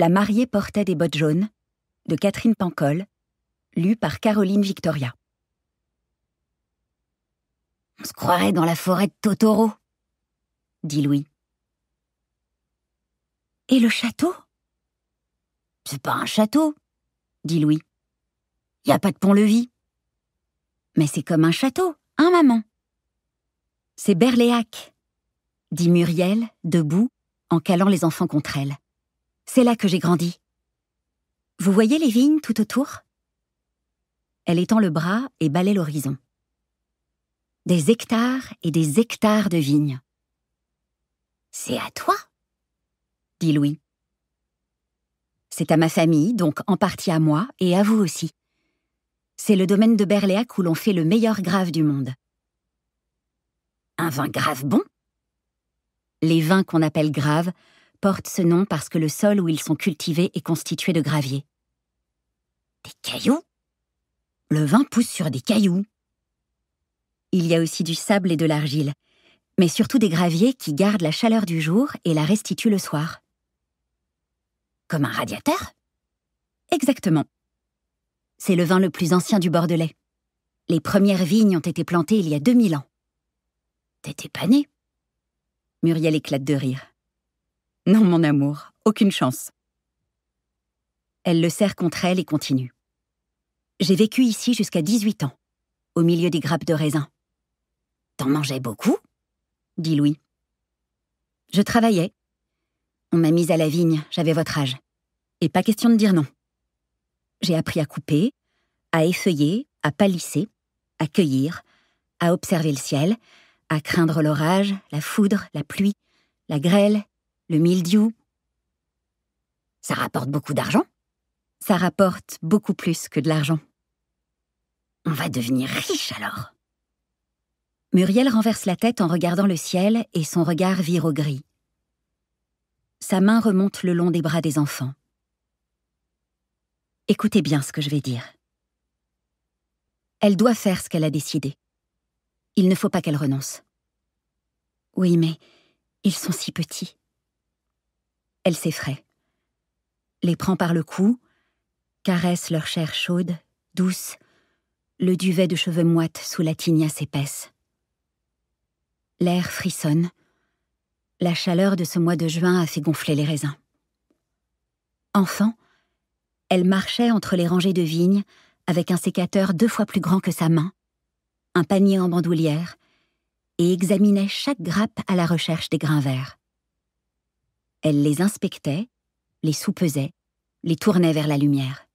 La mariée portait des bottes jaunes, de Catherine Pancol, lue par Caroline Victoria. On se croirait dans la forêt de Totoro, dit Louis. Et le château C'est pas un château, dit Louis. Y a pas de pont-levis. Mais c'est comme un château, hein, maman C'est Berléac, dit Muriel, debout, en calant les enfants contre elle. C'est là que j'ai grandi. Vous voyez les vignes tout autour Elle étend le bras et balaie l'horizon. Des hectares et des hectares de vignes. C'est à toi dit Louis. C'est à ma famille, donc en partie à moi et à vous aussi. C'est le domaine de Berléac où l'on fait le meilleur grave du monde. Un vin grave bon Les vins qu'on appelle graves Porte ce nom parce que le sol où ils sont cultivés est constitué de graviers. Des cailloux Le vin pousse sur des cailloux. Il y a aussi du sable et de l'argile, mais surtout des graviers qui gardent la chaleur du jour et la restituent le soir. Comme un radiateur Exactement. C'est le vin le plus ancien du Bordelais. Les premières vignes ont été plantées il y a 2000 ans. T'étais pas né Muriel éclate de rire. Non, mon amour, aucune chance. Elle le serre contre elle et continue. J'ai vécu ici jusqu'à 18 ans, au milieu des grappes de raisin. T'en mangeais beaucoup dit Louis. Je travaillais. On m'a mise à la vigne, j'avais votre âge. Et pas question de dire non. J'ai appris à couper, à effeuiller, à palisser, à cueillir, à observer le ciel, à craindre l'orage, la foudre, la pluie, la grêle, le mildiou. Ça rapporte beaucoup d'argent Ça rapporte beaucoup plus que de l'argent. On va devenir riche alors. Muriel renverse la tête en regardant le ciel et son regard vire au gris. Sa main remonte le long des bras des enfants. Écoutez bien ce que je vais dire. Elle doit faire ce qu'elle a décidé. Il ne faut pas qu'elle renonce. Oui, mais ils sont si petits elle s'effraie. Les prend par le cou, caresse leur chair chaude, douce, le duvet de cheveux moites sous la tignasse épaisse. L'air frissonne. La chaleur de ce mois de juin a fait gonfler les raisins. Enfant, elle marchait entre les rangées de vignes avec un sécateur deux fois plus grand que sa main, un panier en bandoulière, et examinait chaque grappe à la recherche des grains verts. Elle les inspectait, les soupesait, les tournait vers la lumière.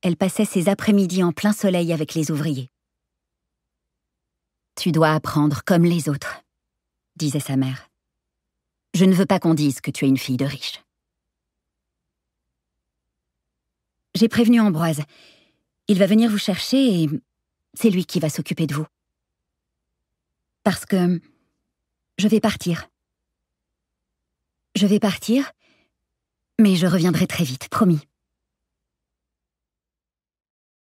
Elle passait ses après-midi en plein soleil avec les ouvriers. Tu dois apprendre comme les autres, disait sa mère. Je ne veux pas qu'on dise que tu es une fille de riche. J'ai prévenu Ambroise. Il va venir vous chercher et c'est lui qui va s'occuper de vous. Parce que je vais partir. Je vais partir, mais je reviendrai très vite, promis.